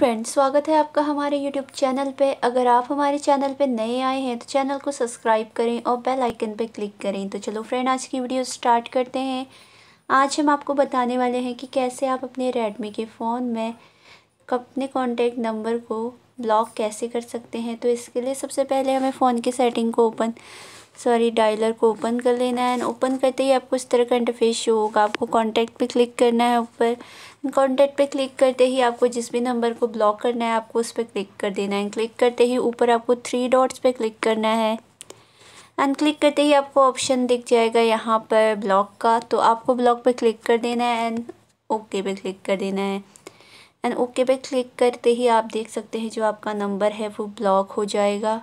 friends स्वागत है आपका हमारे यूट्यूब चैनल पे अगर आप हमारे चैनल पे नए आए हैं तो चैनल को सब्सक्राइब करें और बेल आइकन पे क्लिक करें तो चलो फ्रेंड आज की वीडियो स्टार्ट करते हैं आज हम आपको बताने वाले हैं कि कैसे आप अपने रेडमी के फ़ोन में अपने कॉन्टैक्ट नंबर को ब्लॉक कैसे कर सकते हैं तो इसके लिए सबसे पहले हमें फ़ोन की सेटिंग को ओपन सॉरी डायलर को ओपन कर लेना है एंड ओपन करते ही आपको इस तरह का इंटरफेस शो होगा आपको कॉन्टैक्ट पे क्लिक करना है ऊपर कॉन्टैक्ट पे क्लिक करते ही आपको जिस भी नंबर को ब्लॉक करना है आपको उस पर क्लिक कर देना है क्लिक करते ही ऊपर आपको थ्री डॉट्स पे क्लिक करना है एंड क्लिक करते ही आपको ऑप्शन दिख जाएगा यहाँ पर ब्लॉक का तो आपको ब्लॉक पे क्लिक कर देना है एंड ओके पे क्लिक कर देना है एंड ओके पे क्लिक करते ही आप देख सकते हैं जो आपका नंबर है वो ब्लॉक हो जाएगा